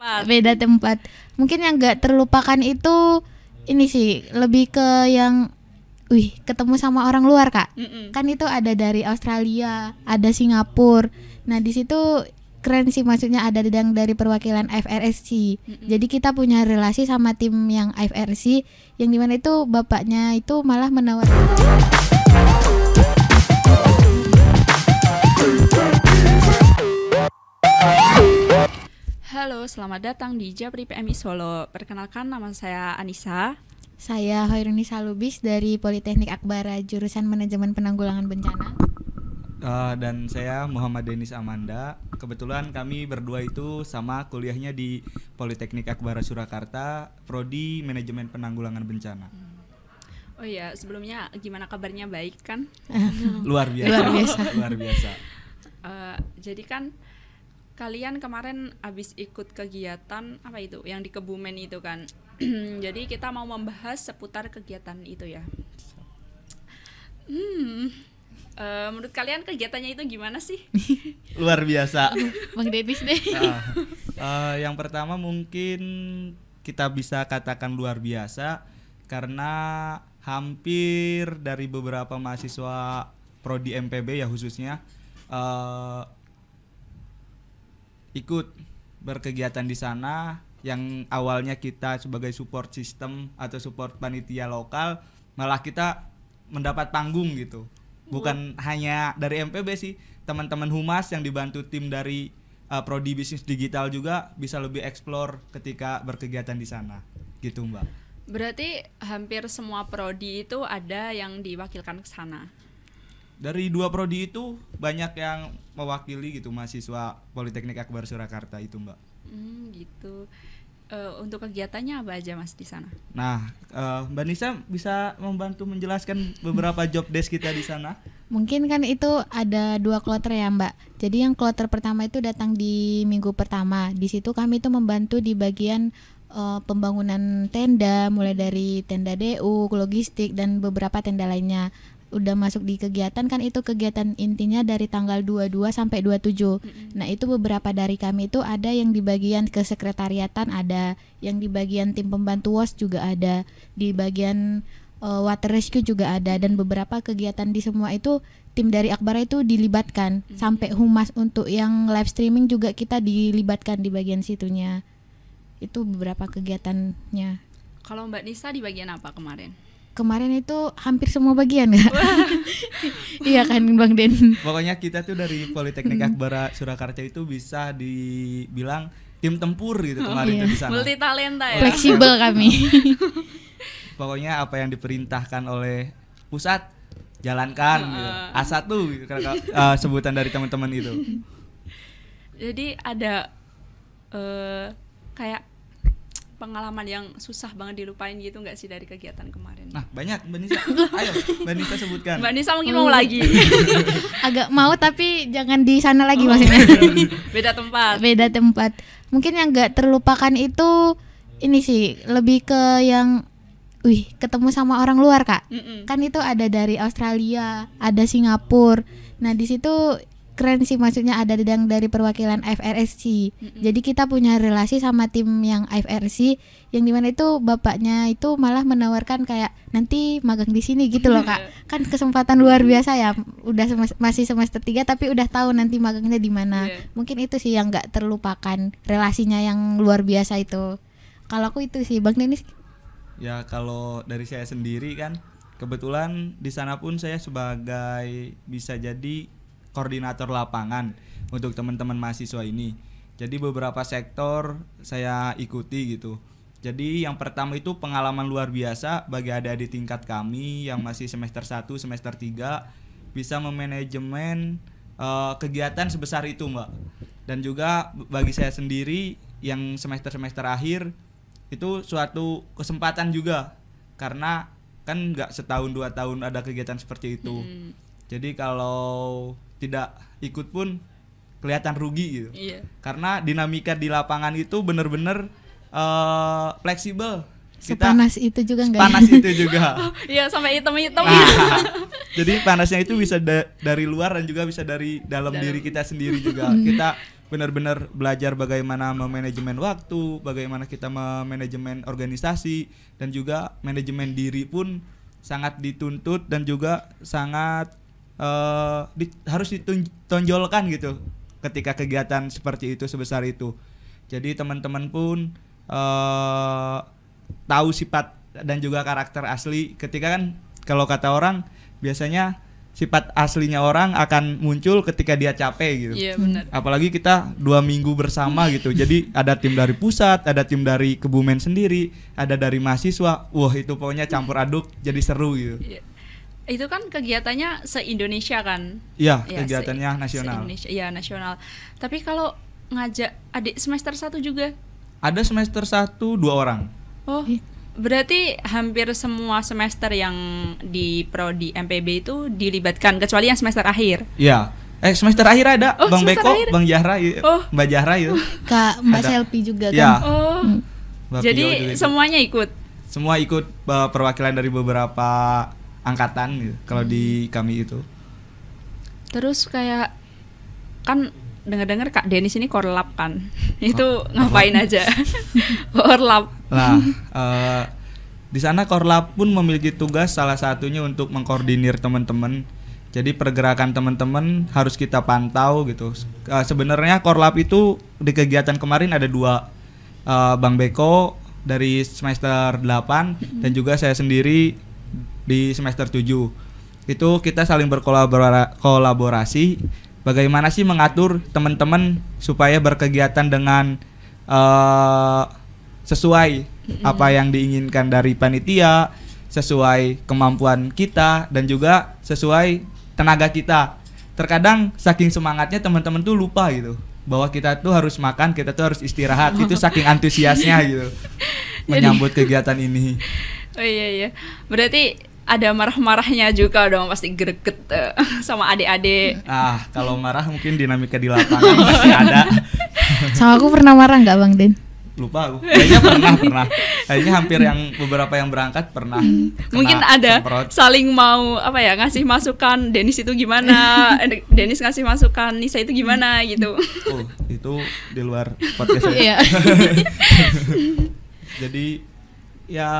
tempat. Beda tempat. Mungkin yang gak terlupakan itu ini sih lebih ke yang wih, ketemu sama orang luar, Kak. Mm -mm. Kan itu ada dari Australia, ada Singapura. Nah, di situ keren sih maksudnya ada yang dari perwakilan FRSC. mm mm Jadi kita punya relasi sama tim yang FRSC yang dimana itu bapaknya itu malah menawarkan Halo, selamat datang di Japri PMI Solo. Perkenalkan nama saya Anissa. Saya Hoiruni Salubis dari Politeknik Akbara, jurusan Manajemen Penanggulangan Bencana. Uh, dan saya Muhammad Denis Amanda. Kebetulan kami berdua itu sama kuliahnya di Politeknik Akbara Surakarta, prodi Manajemen Penanggulangan Bencana. Oh iya, sebelumnya gimana kabarnya baik kan? Luar biasa. Luar biasa. Luar biasa. Uh, jadi kan kalian kemarin habis ikut kegiatan apa itu yang di Kebumen itu kan jadi kita mau membahas seputar kegiatan itu ya hmm uh, menurut kalian kegiatannya itu gimana sih luar biasa bang Denis deh uh, uh, yang pertama mungkin kita bisa katakan luar biasa karena hampir dari beberapa mahasiswa prodi MPB ya khususnya uh, ikut berkegiatan di sana yang awalnya kita sebagai support system atau support panitia lokal malah kita mendapat panggung gitu bukan Buat. hanya dari MPB sih teman-teman humas yang dibantu tim dari uh, prodi bisnis digital juga bisa lebih eksplor ketika berkegiatan di sana gitu mbak berarti hampir semua prodi itu ada yang diwakilkan ke sana dari dua prodi itu banyak yang mewakili gitu mahasiswa Politeknik Akbar Surakarta itu mbak. Hmm, gitu. Uh, untuk kegiatannya apa aja mas di sana? Nah, uh, mbak Nisa bisa membantu menjelaskan beberapa job desk kita di sana. Mungkin kan itu ada dua kloter ya mbak. Jadi yang kloter pertama itu datang di minggu pertama. Di situ kami itu membantu di bagian uh, pembangunan tenda, mulai dari tenda DU, logistik dan beberapa tenda lainnya udah masuk di kegiatan kan itu kegiatan intinya dari tanggal 22 sampai 27. Mm -hmm. Nah, itu beberapa dari kami itu ada yang di bagian kesekretariatan ada, yang di bagian tim pembantu WOS juga ada, di bagian uh, water rescue juga ada dan beberapa kegiatan di semua itu tim dari Akbar itu dilibatkan mm -hmm. sampai humas untuk yang live streaming juga kita dilibatkan di bagian situnya. Itu beberapa kegiatannya. Kalau Mbak Nisa di bagian apa kemarin? kemarin itu hampir semua bagian ya iya kan bang Den pokoknya kita tuh dari Politeknik Akbar Surakarta itu bisa dibilang tim tempur gitu oh, kemarin oh, iya. di sana multi talenta ya fleksibel kami pokoknya apa yang diperintahkan oleh pusat jalankan uh. gitu. a satu gitu, uh, sebutan dari teman-teman itu jadi ada uh, kayak pengalaman yang susah banget dilupain gitu nggak sih dari kegiatan kemarin? Nah banyak Mbak Nisa, ayo Mbak Nisa sebutkan. Mbak Nisa mungkin mau oh. lagi. Agak mau tapi jangan di sana lagi oh. maksudnya. Beda tempat. Beda tempat. Mungkin yang nggak terlupakan itu ini sih lebih ke yang Wih, ketemu sama orang luar kak, mm -mm. kan itu ada dari Australia, ada Singapura. Nah di situ keren sih maksudnya ada yang dari perwakilan FRSC. Mm-hmm. Jadi kita punya relasi sama tim yang FRSC yang dimana itu bapaknya itu malah menawarkan kayak nanti magang di sini gitu loh kak. kan kesempatan luar biasa ya. Udah semest- masih semester tiga tapi udah tahu nanti magangnya di mana. Yeah. Mungkin itu sih yang nggak terlupakan relasinya yang luar biasa itu. Kalau aku itu sih Bang Denis. Ya kalau dari saya sendiri kan kebetulan di sana pun saya sebagai bisa jadi koordinator lapangan untuk teman-teman mahasiswa ini. Jadi beberapa sektor saya ikuti gitu. Jadi yang pertama itu pengalaman luar biasa bagi ada di tingkat kami yang masih semester 1, semester 3 bisa memanajemen uh, kegiatan sebesar itu, Mbak. Dan juga bagi saya sendiri yang semester-semester akhir itu suatu kesempatan juga karena kan nggak setahun dua tahun ada kegiatan seperti itu. Hmm. Jadi kalau tidak ikut pun kelihatan rugi gitu. Iya. Karena dinamika di lapangan itu benar-benar uh, eh, fleksibel. Kita, sepanas itu juga enggak Panas ya? itu juga. Iya, sampai hitam-hitam. Nah, jadi panasnya itu bisa da dari luar dan juga bisa dari dalam, dalam. diri kita sendiri juga. Hmm. kita benar-benar belajar bagaimana memanajemen waktu, bagaimana kita memanajemen organisasi dan juga manajemen diri pun sangat dituntut dan juga sangat uh, di, harus ditonjolkan gitu ketika kegiatan seperti itu sebesar itu. Jadi teman-teman pun uh, tahu sifat dan juga karakter asli ketika kan kalau kata orang biasanya sifat aslinya orang akan muncul ketika dia capek gitu. Iya benar. Apalagi kita dua minggu bersama gitu. Jadi ada tim dari pusat, ada tim dari Kebumen sendiri, ada dari mahasiswa. Wah itu pokoknya campur aduk jadi seru gitu. Iya itu kan kegiatannya se-Indonesia kan? Iya, ya, kegiatannya se nasional. se iya, nasional. Tapi kalau ngajak adik semester 1 juga? Ada semester 1 dua orang. Oh. Iya. Berarti hampir semua semester yang di prodi MPB itu dilibatkan kecuali yang semester akhir. Iya. Eh semester akhir ada oh, Bang Beko, akhir. Bang Jahra, iya. oh. Mbak Jahra Kak Mbak Selpi juga kan. Ya. Oh. Hmm. Jadi semuanya ikut. Semua ikut eh, perwakilan dari beberapa angkatan gitu kalau di hmm. kami itu terus kayak kan dengar-dengar Kak Denis ini korlap kan. Itu oh. ngapain korlap. aja? korlap. Nah, uh, eh, di sana korlap pun memiliki tugas salah satunya untuk mengkoordinir teman-teman. Jadi pergerakan teman-teman harus kita pantau gitu. Uh, Sebenarnya korlap itu di kegiatan kemarin ada dua uh, Bang Beko dari semester 8 mm -hmm. dan juga saya sendiri di semester 7 itu kita saling berkolaborasi bagaimana sih mengatur teman-teman supaya berkegiatan dengan uh, sesuai apa yang diinginkan dari panitia sesuai kemampuan kita dan juga sesuai tenaga kita terkadang saking semangatnya teman-teman tuh lupa gitu bahwa kita tuh harus makan kita tuh harus istirahat itu saking antusiasnya gitu menyambut kegiatan ini oh iya iya berarti ada marah-marahnya juga dong pasti greget uh, sama adik-adik. Ah, kalau marah mungkin dinamika di lapangan masih ada. sama aku pernah marah nggak Bang Den? Lupa aku. Kayaknya pernah, pernah. Kayaknya hampir yang beberapa yang berangkat pernah. Hmm. Mungkin ada semprot. saling mau apa ya ngasih masukan Denis itu gimana, eh, Denis ngasih masukan Nisa itu gimana gitu. Oh, itu di luar podcast ya. Iya. Jadi ya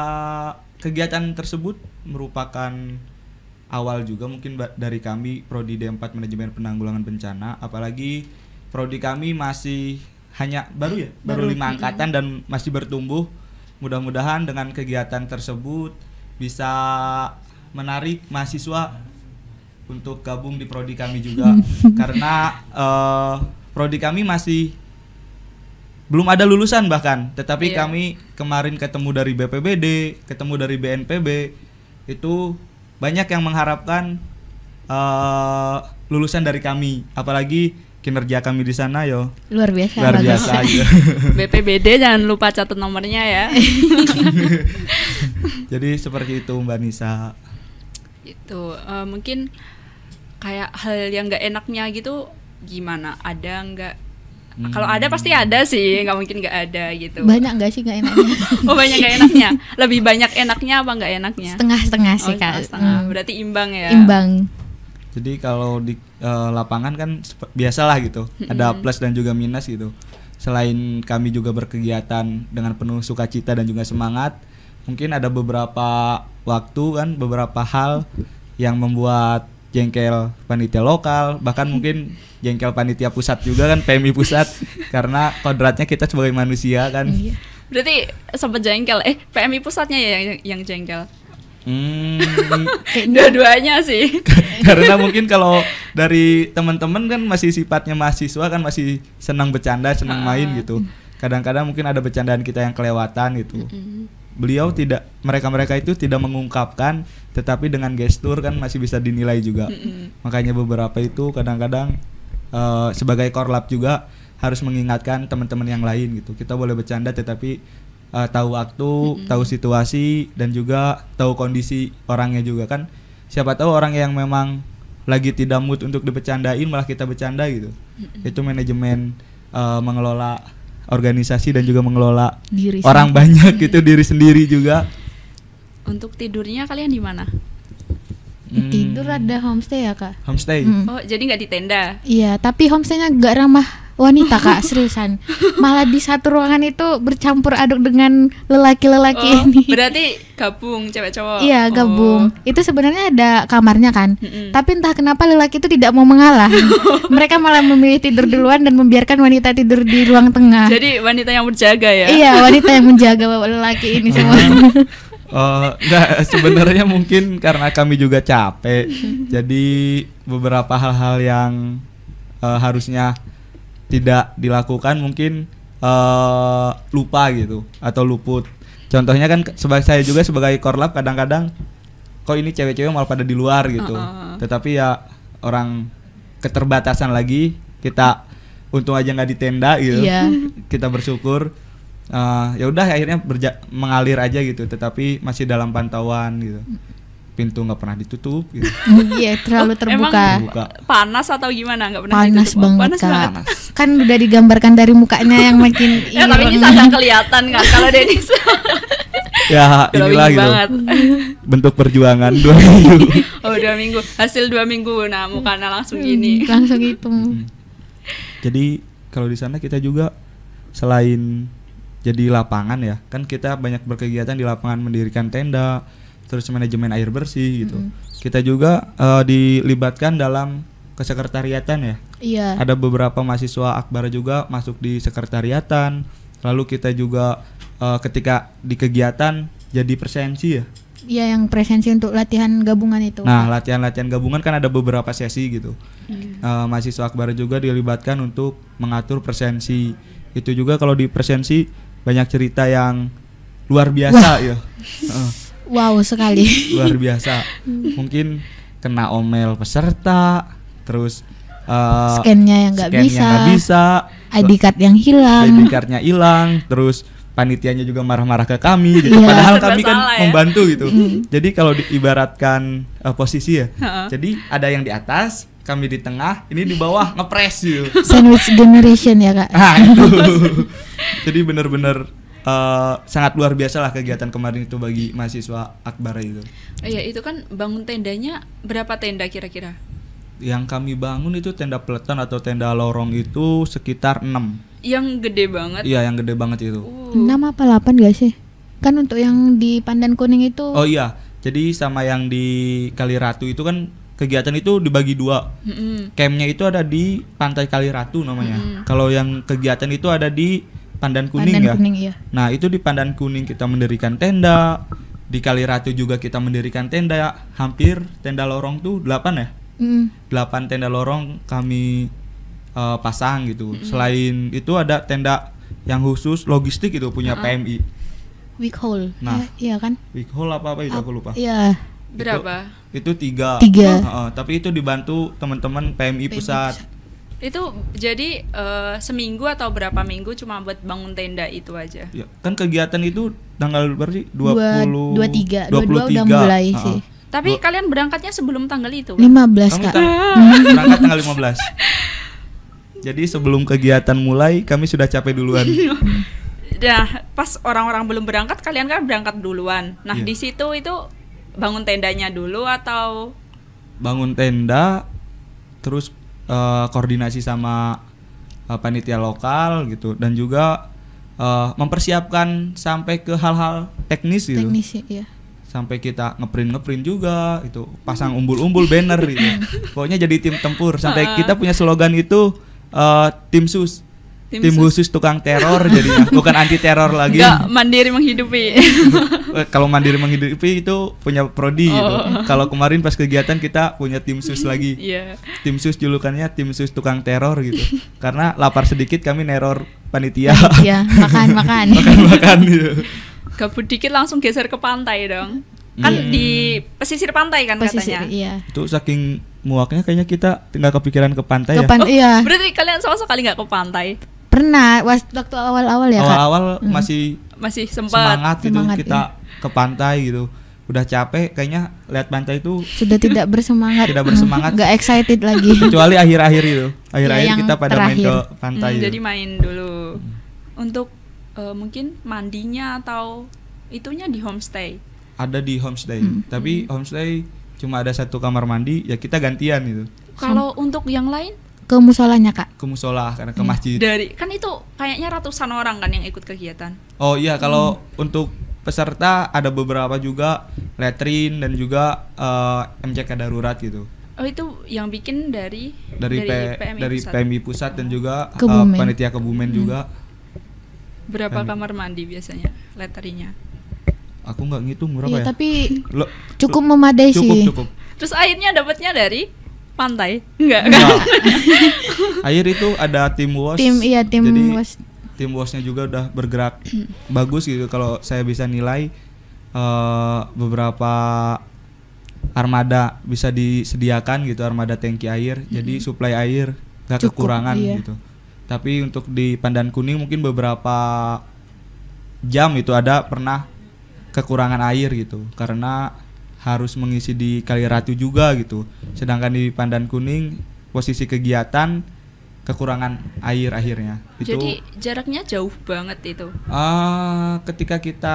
kegiatan tersebut merupakan awal juga mungkin dari kami prodi D4 Manajemen Penanggulangan Bencana apalagi prodi kami masih hanya baru ya baru, lima angkatan dan masih bertumbuh mudah-mudahan dengan kegiatan tersebut bisa menarik mahasiswa untuk gabung di prodi kami juga karena uh, prodi kami masih belum ada lulusan bahkan tetapi yeah. kami kemarin ketemu dari BPBD ketemu dari BNPB itu banyak yang mengharapkan uh, lulusan dari kami apalagi kinerja kami di sana yo luar biasa luar biasa aja iya. BPBD jangan lupa catat nomornya ya jadi seperti itu mbak Nisa itu uh, eh, mungkin kayak hal yang nggak enaknya gitu gimana ada nggak Hmm. Kalau ada pasti ada sih, nggak mungkin nggak ada gitu. Banyak nggak sih nggak enaknya? oh banyak nggak enaknya? Lebih banyak enaknya apa nggak enaknya? Setengah setengah sih oh, kak. Setengah. Hmm. Berarti imbang ya. Imbang. Jadi kalau di uh, lapangan kan biasalah gitu, ada plus dan juga minus gitu. Selain kami juga berkegiatan dengan penuh sukacita dan juga semangat, mungkin ada beberapa waktu kan beberapa hal yang membuat jengkel panitia lokal bahkan mungkin jengkel panitia pusat juga kan PMI pusat karena kodratnya kita sebagai manusia kan. Iya. Berarti sempat jengkel eh PMI pusatnya ya yang, yang jengkel. Hmm, dua-duanya sih. Karena mungkin kalau dari teman-teman kan masih sifatnya mahasiswa kan masih senang bercanda, senang main ah. gitu. Kadang-kadang mungkin ada bercandaan kita yang kelewatan gitu. Beliau tidak mereka-mereka itu tidak mengungkapkan tetapi dengan gestur kan masih bisa dinilai juga. Makanya beberapa itu kadang-kadang Eh, sebagai korlap juga harus mengingatkan teman-teman yang lain gitu. Kita boleh bercanda tetapi uh, tahu waktu, mm -hmm. tahu situasi dan juga tahu kondisi orangnya juga kan. Siapa tahu orang yang memang lagi tidak mood untuk dibercandain malah kita bercanda gitu. Mm -hmm. Itu manajemen uh, mengelola organisasi dan juga mengelola diri orang sendiri. banyak gitu diri sendiri juga. Untuk tidurnya kalian di mana? hmm. tidur ada homestay ya kak homestay hmm. oh jadi nggak di tenda iya tapi homestaynya nggak ramah wanita kak seriusan malah di satu ruangan itu bercampur aduk dengan lelaki-lelaki oh, ini berarti gabung cewek cowok iya gabung oh. itu sebenarnya ada kamarnya kan mm-hmm. tapi entah kenapa lelaki itu tidak mau mengalah mereka malah memilih tidur duluan dan membiarkan wanita tidur di ruang tengah jadi wanita yang menjaga ya iya wanita yang menjaga lelaki ini semua Uh, sebenarnya mungkin karena kami juga capek, jadi beberapa hal-hal yang uh, harusnya tidak dilakukan mungkin uh, lupa gitu atau luput. Contohnya kan sebagai saya juga sebagai korlap kadang-kadang kok ini cewek-cewek malah pada di luar gitu. Uh -uh. Tetapi ya orang keterbatasan lagi kita untung aja nggak di tenda gitu. Yeah. Kita bersyukur uh, ya udah akhirnya berja mengalir aja gitu tetapi masih dalam pantauan gitu pintu nggak pernah ditutup gitu. Oh iya terlalu oh, terbuka Emang panas atau gimana nggak pernah panas ditutup. banget panas kan udah digambarkan dari mukanya yang makin ya tapi ini sangat kelihatan kan kalau Denis ya inilah gitu banget. bentuk perjuangan dua minggu oh dua minggu hasil dua minggu nah mukanya langsung hmm, gini langsung itu jadi kalau di sana kita juga selain jadi lapangan ya kan kita banyak berkegiatan di lapangan mendirikan tenda terus manajemen air bersih gitu mm-hmm. kita juga uh, dilibatkan dalam kesekretariatan ya iya ada beberapa mahasiswa akbar juga masuk di sekretariatan lalu kita juga uh, ketika di kegiatan jadi presensi ya Iya yang presensi untuk latihan gabungan itu. Nah latihan-latihan gabungan kan ada beberapa sesi gitu. Hmm. Uh, mahasiswa Akbar juga dilibatkan untuk mengatur presensi. Itu juga kalau di presensi banyak cerita yang luar biasa Wah. ya. Wow sekali. Luar biasa. Mungkin kena omel peserta, terus uh, scannya yang nggak bisa, gak bisa, ID card yang hilang, ID cardnya hilang, terus panitianya juga marah-marah ke kami gitu. Yeah. Padahal Serba kami kan ya? membantu gitu. Mm. Jadi kalau diibaratkan uh, posisi ya. Uh -uh. Jadi ada yang di atas, kami di tengah, ini di bawah ngepres gitu. Sandwich generation ya kak. Nah, itu. Jadi benar-benar uh, sangat luar biasa lah kegiatan kemarin itu bagi mahasiswa Akbar itu. Oh, iya itu kan bangun tendanya berapa tenda kira-kira? Yang kami bangun itu tenda peleton atau tenda lorong itu sekitar enam Yang gede banget? Iya yang gede banget itu uh. 6 apa 8 gak sih? Kan untuk yang di Pandan Kuning itu Oh iya jadi sama yang di kali ratu itu kan kegiatan itu dibagi dua. Mm-hmm. Campnya itu ada di Pantai Kaliratu namanya. Mm-hmm. Kalau yang kegiatan itu ada di Pandan Kuning Pandan ya. Kuning, iya. Nah itu di Pandan Kuning kita mendirikan tenda. Di Kaliratu juga kita mendirikan tenda. Hampir tenda lorong tuh delapan ya. Mm. Delapan tenda lorong kami uh, pasang gitu. Mm-hmm. Selain itu ada tenda yang khusus logistik itu punya uh-uh. PMI. Week hole. Nah, ya, iya kan? Week hole apa apa itu aku lupa. Iya berapa itu, itu tiga tiga uh, uh, tapi itu dibantu teman-teman PMI, PMI pusat. pusat itu jadi uh, seminggu atau berapa minggu cuma buat bangun tenda itu aja ya, kan kegiatan itu tanggal berapa sih dua puluh dua tiga dua puluh tiga mulai ah, ah. sih tapi Dua. kalian berangkatnya sebelum tanggal itu? lima belas Kak. berangkat tanggal lima belas Jadi sebelum kegiatan mulai kami sudah capek duluan. nah, pas orang-orang belum berangkat kalian kan berangkat duluan. Nah, yeah. di situ itu bangun tendanya dulu atau bangun tenda terus uh, koordinasi sama uh, panitia lokal gitu dan juga uh, mempersiapkan sampai ke hal-hal teknis gitu. Teknis ya. Sampai kita ngeprint ngeprint juga itu pasang umbul-umbul banner gitu. Pokoknya jadi tim tempur sampai kita punya slogan itu uh, tim sus tim, tim khusus tukang teror jadinya bukan anti teror lagi Gak mandiri menghidupi eh, kalau mandiri menghidupi itu punya prodi oh. gitu kalau kemarin pas kegiatan kita punya tim sus lagi yeah. tim sus julukannya tim sus tukang teror gitu karena lapar sedikit kami neror panitia ya makan makan makan makan iya. gitu. gabut dikit langsung geser ke pantai dong kan yeah. di pesisir pantai kan pesisir, katanya iya. itu saking muaknya kayaknya kita tinggal kepikiran ke pantai ke ya. pan ya oh, iya berarti kalian sama sekali nggak ke pantai Pernah waktu awal-awal ya, Awal-awal hmm. masih masih sempat semangat, gitu, semangat gitu kita iya. ke pantai gitu. Udah capek kayaknya lihat pantai itu sudah tidak bersemangat. tidak bersemangat. Gak excited lagi. Kecuali akhir-akhir itu. Akhir-akhir ya, kita pada terakhir. main ke pantai. Hmm, Jadi main dulu. Hmm. Untuk uh, mungkin mandinya atau itunya di homestay. Ada di homestay. Hmm. Tapi hmm. homestay cuma ada satu kamar mandi, ya kita gantian itu Kalau untuk yang lain ke musolanya kak ke musola karena ke iya. masjid dari kan itu kayaknya ratusan orang kan yang ikut kegiatan oh iya kalau hmm. untuk peserta ada beberapa juga letrin dan juga uh, eh, MCK darurat gitu Oh itu yang bikin dari dari, dari PMI dari pusat. PMI pusat dan juga eh, Kebumen. Uh, panitia Kebumen hmm. juga. Berapa PMI. kamar mandi biasanya leterinya? Aku nggak ngitung berapa iya, ya. Tapi cukup memadai cukup, sih. Cukup cukup. Terus akhirnya dapatnya dari pantai? Enggak kan? air itu ada tim wash. Tim iya tim jadi wash. Tim washnya juga udah bergerak bagus gitu kalau saya bisa nilai uh, beberapa armada bisa disediakan gitu armada tangki air. -hmm. Jadi suplai air enggak kekurangan iya. gitu. Tapi untuk di Pandan Kuning mungkin beberapa jam itu ada pernah kekurangan air gitu karena harus mengisi di kali ratu juga gitu. Sedangkan di Pandan Kuning posisi kegiatan kekurangan air akhirnya. Itu, Jadi jaraknya jauh banget itu. Uh, ketika kita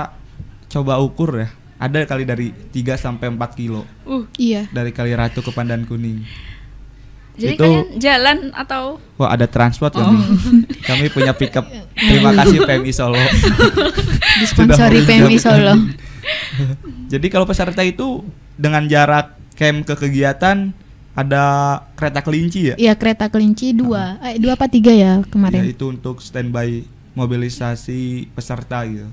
coba ukur ya, ada kali dari 3 sampai empat kilo. Uh, iya. Dari kali ratu ke Pandan Kuning. Jadi itu, kalian jalan atau? Wah ada transport oh. kami. kami punya pickup. Terima kasih PMI Solo. Disponsori PMI Solo. Jadi kalau peserta itu dengan jarak camp ke kegiatan ada kereta kelinci ya? Iya kereta kelinci dua, uh, eh, dua apa tiga ya kemarin? Ya, itu untuk standby mobilisasi peserta gitu.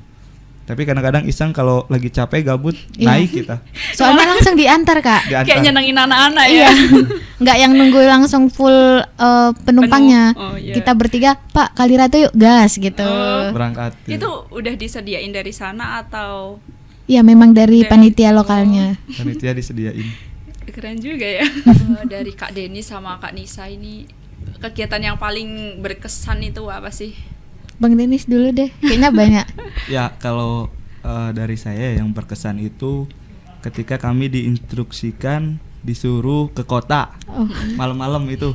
Tapi kadang-kadang iseng kalau lagi capek gabut iya. naik kita. Soalnya langsung diantar kak. Diantar. Kayak nyenengin anak-anak ya. Iya. Nggak yang nunggu langsung full uh, penumpangnya. Oh, yeah. Kita bertiga, Pak kali ratu yuk gas gitu. Oh, berangkat. Itu udah disediain dari sana atau Ya memang dari Dan, panitia lokalnya. Oh. Panitia disediain. Keren juga ya. Oh, dari Kak Deni sama Kak Nisa ini kegiatan yang paling berkesan itu apa sih? Bang Denis dulu deh, kayaknya banyak. ya, kalau uh, dari saya yang berkesan itu ketika kami diinstruksikan disuruh ke kota oh. malam-malam itu.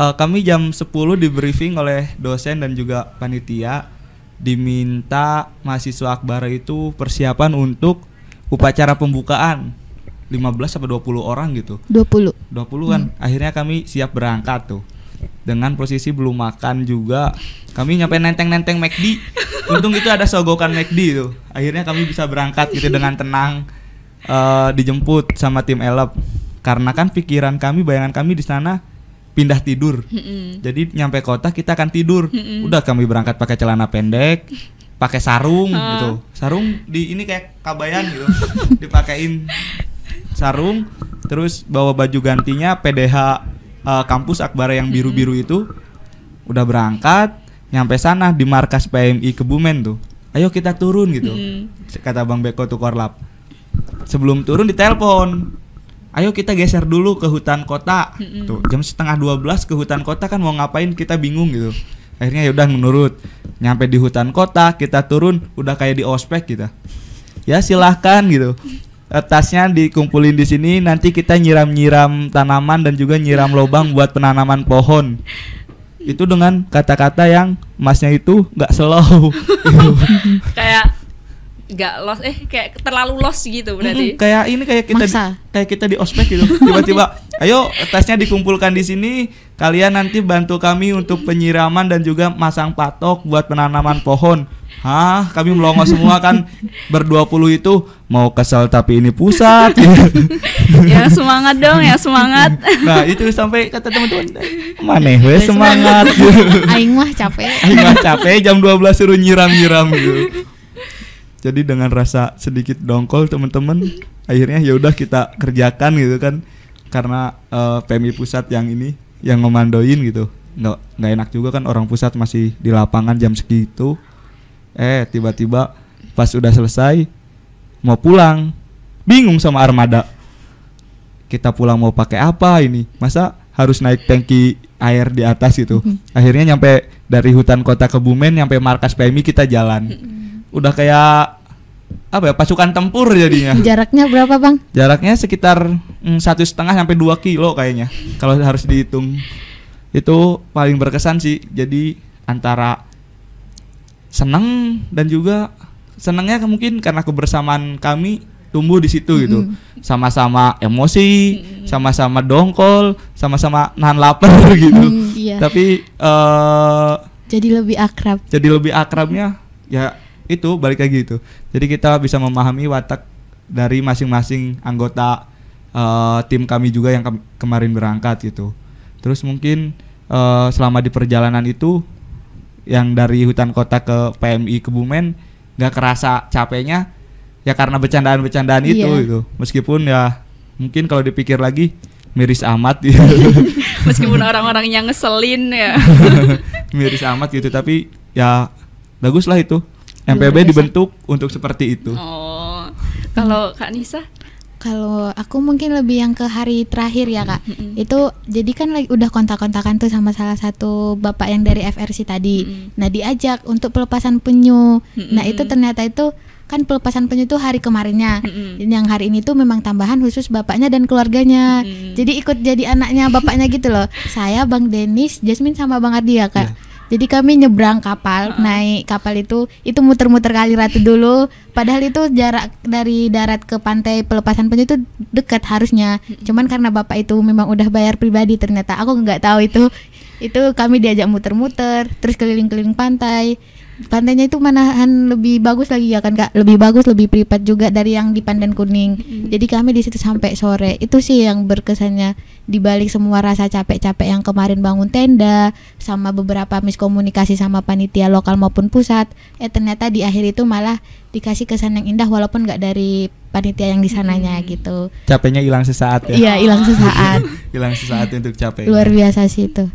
Uh, kami jam 10 di briefing oleh dosen dan juga panitia diminta mahasiswa akbar itu persiapan untuk upacara pembukaan 15 sampai 20 orang gitu. 20. 20 kan. Hmm. Akhirnya kami siap berangkat tuh. Dengan posisi belum makan juga. Kami nyampe nenteng-nenteng McD. E Untung itu ada sogokan McD e tuh. Akhirnya kami bisa berangkat gitu dengan tenang uh, dijemput sama tim Elep. Karena kan pikiran kami, bayangan kami di sana pindah tidur. Mm-mm. Jadi nyampe kota kita akan tidur. Mm-mm. Udah kami berangkat pakai celana pendek, pakai sarung uh. gitu. Sarung di ini kayak kabayan gitu. Dipakein sarung, terus bawa baju gantinya PDH uh, eh, kampus Akbar yang biru-biru itu. Udah berangkat, nyampe sana di markas PMI Kebumen tuh. Ayo kita turun gitu. Mm. Kata Bang Beko tuh korlap. Sebelum turun ditelepon ayo kita geser dulu ke hutan kota mm -mm. tuh jam setengah 12 ke hutan kota kan mau ngapain kita bingung gitu akhirnya yaudah menurut nyampe di hutan kota kita turun udah kayak di ospek gitu ya silahkan gitu eh, tasnya dikumpulin di sini nanti kita nyiram-nyiram tanaman dan juga nyiram lobang buat penanaman pohon itu dengan kata-kata yang masnya itu nggak slow kayak nggak los eh kayak terlalu los gitu berarti. Mm -hmm, kayak ini kayak kita kayak kita di ospek gitu. Tiba-tiba, ayo tesnya dikumpulkan di sini. Kalian nanti bantu kami untuk penyiraman dan juga masang patok buat penanaman pohon. Hah, kami melongo semua kan berdua puluh itu mau kesel tapi ini pusat. ya semangat dong ya semangat. Nah itu sampai kata teman-teman mana we semangat. Aing mah capek. Aing mah capek jam 12 suruh nyiram-nyiram gitu. Jadi dengan rasa sedikit dongkol teman-teman, akhirnya ya udah kita kerjakan gitu kan karena uh, eh, PMI pusat yang ini yang ngomandoin gitu. Nggak nggak enak juga kan orang pusat masih di lapangan jam segitu. Eh tiba-tiba pas udah selesai mau pulang, bingung sama armada. Kita pulang mau pakai apa ini? Masa harus naik tangki air di atas itu. Akhirnya nyampe dari hutan kota Kebumen nyampe markas PMI kita jalan udah kayak apa ya pasukan tempur jadinya jaraknya berapa bang jaraknya sekitar mm, satu setengah sampai dua kilo kayaknya kalau harus dihitung itu paling berkesan sih jadi antara seneng dan juga senengnya mungkin karena kebersamaan kami tumbuh di situ gitu sama-sama emosi sama-sama dongkol sama-sama nahan lapar gitu mm, iya. tapi uh, jadi lebih akrab jadi lebih akrabnya ya itu balik lagi itu. Jadi kita bisa memahami watak dari masing-masing anggota uh, tim kami juga yang ke kemarin berangkat gitu. Terus mungkin uh, selama di perjalanan itu yang dari hutan kota ke PMI Kebumen nggak kerasa capeknya ya karena bercandaan-bercandaan yeah. itu iya. gitu. Meskipun ya mungkin kalau dipikir lagi miris amat gitu. Meskipun orang-orangnya ngeselin ya. miris amat gitu tapi ya bagus lah itu MPB dibentuk untuk seperti itu. Oh, kalau Kak Nisa? Kalau aku mungkin lebih yang ke hari terakhir ya kak, mm -hmm. itu jadi kan lagi udah kontak-kontakan tuh sama salah satu bapak yang dari FRC tadi. Mm -hmm. Nah diajak untuk pelepasan penyu. Mm -hmm. Nah itu ternyata itu kan pelepasan penyu itu hari kemarinnya mm-hmm. yang hari ini tuh memang tambahan khusus bapaknya dan keluarganya mm-hmm. jadi ikut jadi anaknya bapaknya gitu loh saya bang Denis Jasmine sama bang Ardi ya kak yeah. Jadi kami nyebrang kapal, uh naik kapal itu, itu muter-muter kali ratu dulu. Padahal itu jarak dari darat ke pantai pelepasan penyu itu dekat harusnya. Cuman karena bapak itu memang udah bayar pribadi ternyata aku nggak tahu itu. Itu kami diajak muter-muter, terus keliling-keliling pantai pantainya itu manahan lebih bagus lagi ya kan kak lebih bagus lebih privat juga dari yang di Pandan Kuning mm-hmm. jadi kami di situ sampai sore itu sih yang berkesannya dibalik semua rasa capek-capek yang kemarin bangun tenda sama beberapa miskomunikasi sama panitia lokal maupun pusat eh ternyata di akhir itu malah dikasih kesan yang indah walaupun nggak dari panitia yang di sananya hmm. gitu capeknya hilang sesaat ya iya hilang sesaat hilang sesaat untuk capek luar biasa sih itu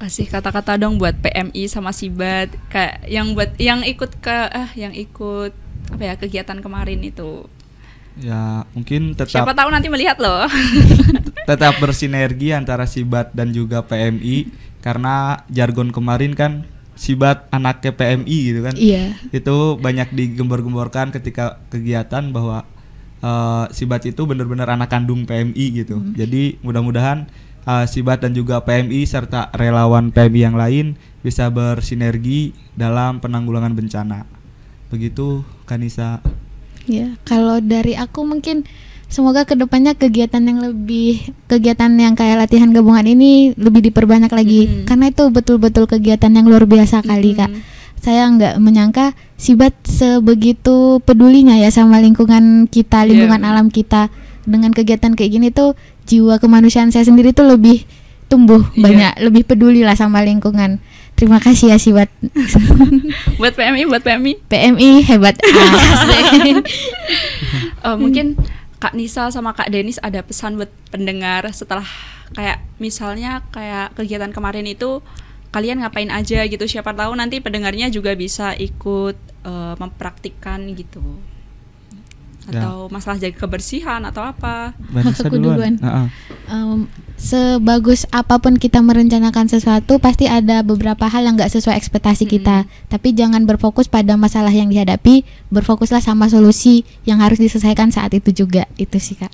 kasih kata-kata dong buat PMI sama Sibat kayak yang buat yang ikut ke eh yang ikut apa ya kegiatan kemarin itu ya mungkin tetap siapa tahu nanti melihat loh tetap bersinergi antara Sibat dan juga PMI karena jargon kemarin kan Sibat anaknya PMI gitu kan iya itu banyak digembar gemborkan ketika kegiatan bahwa uh, eh, Sibat itu benar-benar anak kandung PMI gitu hmm. jadi mudah-mudahan uh, Sibat dan juga PMI serta relawan PMI yang lain bisa bersinergi dalam penanggulangan bencana. Begitu Kanisa. Ya, kalau dari aku mungkin semoga kedepannya kegiatan yang lebih kegiatan yang kayak latihan gabungan ini lebih diperbanyak lagi -hmm. karena itu betul-betul kegiatan yang luar biasa kali -hmm. kak. Saya nggak menyangka Sibat sebegitu pedulinya ya sama lingkungan kita, lingkungan yeah. alam kita dengan kegiatan kayak gini tuh jiwa kemanusiaan saya sendiri tuh lebih tumbuh iya. banyak lebih peduli lah sama lingkungan terima kasih ya sih buat buat PMI buat PMI PMI hebat uh, mungkin Kak Nisa sama Kak Denis ada pesan buat pendengar setelah kayak misalnya kayak kegiatan kemarin itu kalian ngapain aja gitu siapa tahu nanti pendengarnya juga bisa ikut uh, mempraktikkan gitu Ya. atau ya. masalah jaga kebersihan atau apa. Barisa Aku duluan. duluan. Uh -uh. Um, sebagus apapun kita merencanakan sesuatu pasti ada beberapa hal yang nggak sesuai ekspektasi hmm. kita. Tapi jangan berfokus pada masalah yang dihadapi, berfokuslah sama solusi yang harus diselesaikan saat itu juga. Itu sih kak.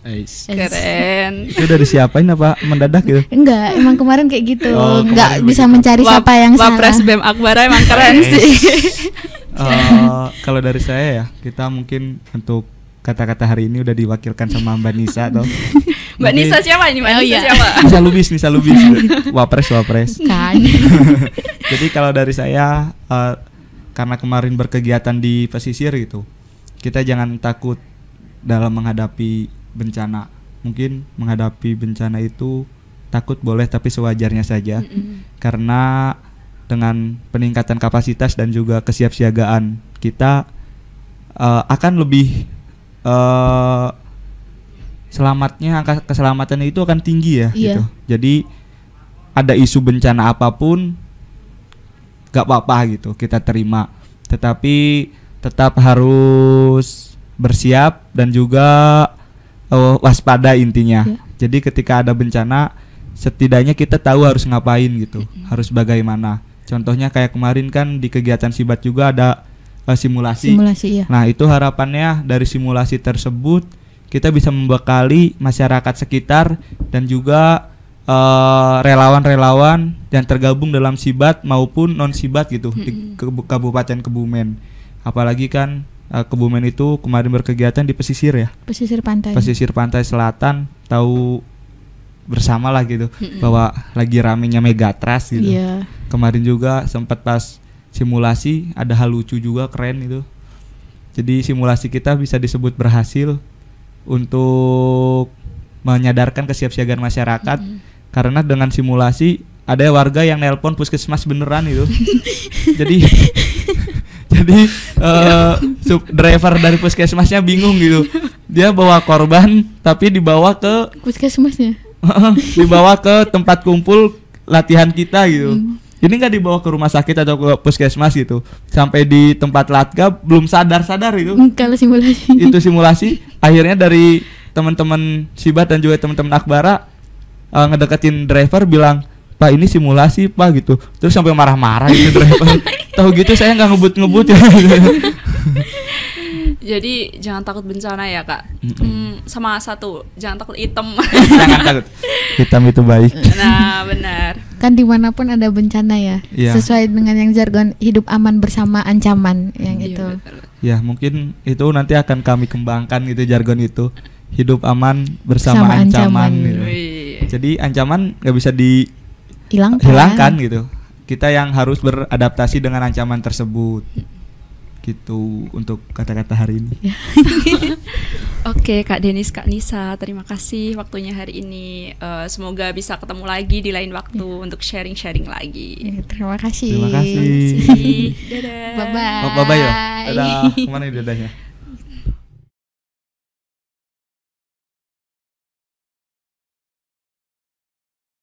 Keren. itu dari siapain apa mendadak gitu? Enggak, emang kemarin kayak gitu. Oh, nggak bisa gitu. mencari Wap, siapa yang salah. Wapres BEM Akbar emang keren sih. uh, kalau dari saya ya, kita mungkin untuk kata-kata hari ini udah diwakilkan sama Mbak Nisa atau Mbak Nisa siapa ini Mbak oh Nisa iya. siapa Nisa Lubis Nisa Lubis wapres wapres kan jadi kalau dari saya uh, karena kemarin berkegiatan di pesisir gitu kita jangan takut dalam menghadapi bencana mungkin menghadapi bencana itu takut boleh tapi sewajarnya saja mm -hmm. karena dengan peningkatan kapasitas dan juga kesiapsiagaan kita uh, akan lebih uh, selamatnya angka keselamatan itu akan tinggi ya iya. gitu. Jadi ada isu bencana apapun gak apa-apa gitu kita terima. Tetapi tetap harus bersiap dan juga uh, waspada intinya. Iya. Jadi ketika ada bencana setidaknya kita tahu harus ngapain gitu, mm -hmm. harus bagaimana. Contohnya kayak kemarin kan di kegiatan Sibat juga ada uh, simulasi. Simulasi iya. Nah, itu harapannya ya, dari simulasi tersebut kita bisa membekali masyarakat sekitar dan juga eh, relawan-relawan uh, yang tergabung dalam sibat maupun non sibat gitu -hmm. di ke Kabupaten Kebumen. Apalagi kan uh, Kebumen itu kemarin berkegiatan di pesisir ya. Pesisir pantai. Pesisir pantai selatan tahu bersama lah gitu -hmm. bahwa lagi ramenya Megatras gitu. Yeah. Kemarin juga sempat pas simulasi ada hal lucu juga keren itu jadi simulasi kita bisa disebut berhasil untuk menyadarkan kesiapsiagaan masyarakat mm -hmm. karena dengan simulasi ada warga yang nelpon puskesmas beneran itu jadi jadi uh, eh, sub driver dari puskesmasnya bingung gitu dia bawa korban tapi dibawa ke puskesmasnya dibawa ke tempat kumpul latihan kita gitu mm ini nggak dibawa ke rumah sakit atau ke puskesmas gitu sampai di tempat latga belum sadar sadar itu kalau simulasi itu simulasi akhirnya dari teman-teman Sibat dan juga teman-teman Akbara uh, ngedeketin driver bilang pak ini simulasi pak gitu terus sampai marah-marah gitu driver tahu gitu saya nggak ngebut ngebut ya Jadi jangan takut bencana ya kak. Mm -mm. Mm, sama satu, jangan takut hitam. jangan takut hitam itu baik. Nah benar. Kan dimanapun ada bencana ya. Yeah. Sesuai dengan yang jargon hidup aman bersama ancaman yang yeah, itu. Ya Ya mungkin itu nanti akan kami kembangkan gitu jargon itu hidup aman bersama, sama ancaman. ancaman gitu. Jadi ancaman nggak bisa dihilangkan gitu. Kita yang harus beradaptasi dengan ancaman tersebut gitu untuk kata-kata hari ini. Iya. Oke, Kak Denis, Kak Nisa, terima kasih waktunya hari ini. Uh, semoga bisa ketemu lagi di lain waktu yeah. untuk sharing-sharing lagi. Yeah, terima kasih. Terima kasih. Terima kasih. dadah. Bye oh, bye. bye bye ya. Dadah. Kemana dadahnya?